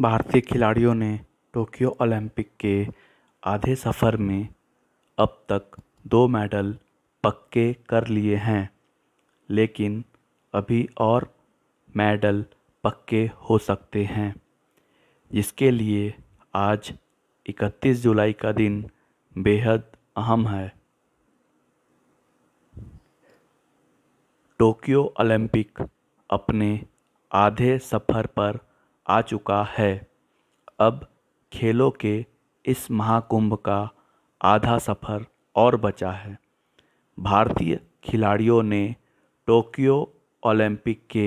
भारतीय खिलाड़ियों ने टोक्यो ओलंपिक के आधे सफ़र में अब तक दो मेडल पक्के कर लिए हैं लेकिन अभी और मेडल पक्के हो सकते हैं जिसके लिए आज 31 जुलाई का दिन बेहद अहम है टोक्यो ओलंपिक अपने आधे सफ़र पर आ चुका है अब खेलों के इस महाकुंभ का आधा सफ़र और बचा है भारतीय खिलाड़ियों ने टोक्यो ओलंपिक के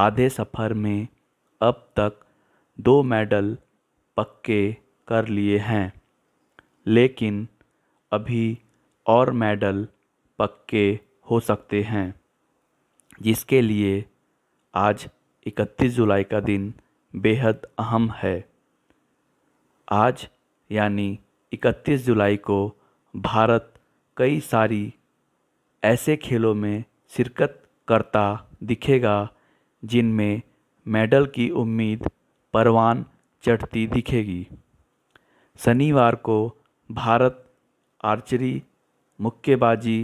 आधे सफ़र में अब तक दो मेडल पक्के कर लिए हैं लेकिन अभी और मेडल पक्के हो सकते हैं जिसके लिए आज 31 जुलाई का दिन बेहद अहम है आज यानी 31 जुलाई को भारत कई सारी ऐसे खेलों में शिरकत करता दिखेगा जिनमें मेडल की उम्मीद परवान चढ़ती दिखेगी शनिवार को भारत आर्चरी मुक्केबाजी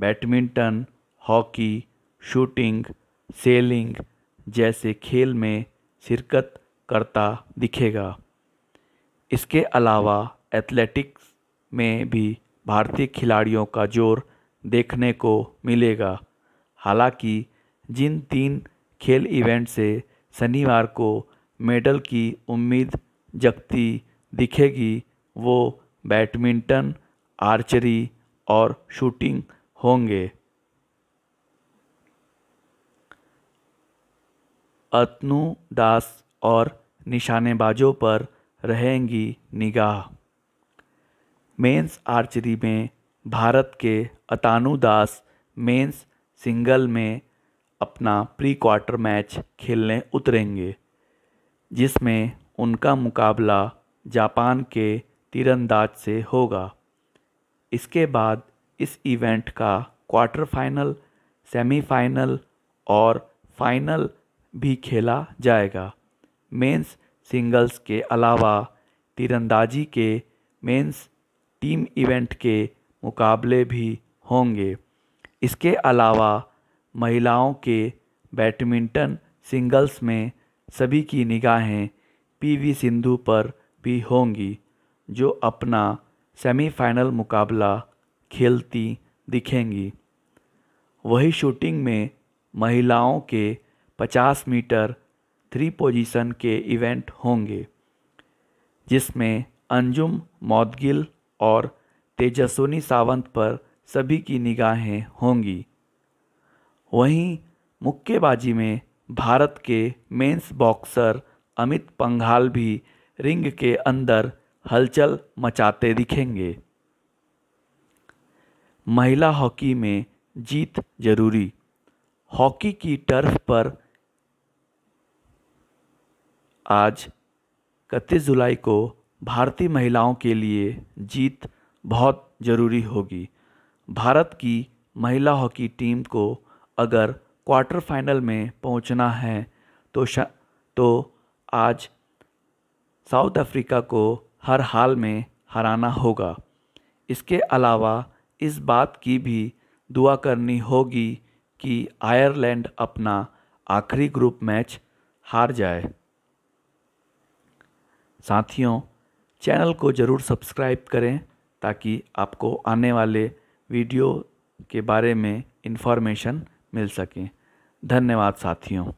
बैडमिंटन हॉकी शूटिंग सेलिंग जैसे खेल में शिरकत करता दिखेगा इसके अलावा एथलेटिक्स में भी भारतीय खिलाड़ियों का जोर देखने को मिलेगा हालांकि जिन तीन खेल इवेंट से शनिवार को मेडल की उम्मीद जगती दिखेगी वो बैडमिंटन आर्चरी और शूटिंग होंगे अतनु दास और निशानेबाजों पर रहेंगी निगाह मेंस आर्चरी में भारत के अतानु दास मेंस सिंगल में अपना प्री क्वार्टर मैच खेलने उतरेंगे जिसमें उनका मुकाबला जापान के तीरंदाज से होगा इसके बाद इस इवेंट का क्वार्टर फाइनल सेमीफाइनल और फाइनल भी खेला जाएगा मेंस सिंगल्स के अलावा तीरंदाजी के मेंस टीम इवेंट के मुकाबले भी होंगे इसके अलावा महिलाओं के बैडमिंटन सिंगल्स में सभी की निगाहें पीवी सिंधु पर भी होंगी जो अपना सेमीफाइनल मुकाबला खेलती दिखेंगी वही शूटिंग में महिलाओं के पचास मीटर थ्री पोजीशन के इवेंट होंगे जिसमें अंजुम मौदगिल और तेजस्वनी सावंत पर सभी की निगाहें होंगी वहीं मुक्केबाजी में भारत के मेंस बॉक्सर अमित पंघाल भी रिंग के अंदर हलचल मचाते दिखेंगे महिला हॉकी में जीत जरूरी हॉकी की टर्फ पर आज इकतीस जुलाई को भारतीय महिलाओं के लिए जीत बहुत ज़रूरी होगी भारत की महिला हॉकी टीम को अगर क्वार्टर फाइनल में पहुंचना है तो तो आज साउथ अफ्रीका को हर हाल में हराना होगा इसके अलावा इस बात की भी दुआ करनी होगी कि आयरलैंड अपना आखिरी ग्रुप मैच हार जाए साथियों चैनल को ज़रूर सब्सक्राइब करें ताकि आपको आने वाले वीडियो के बारे में इन्फॉर्मेशन मिल सके धन्यवाद साथियों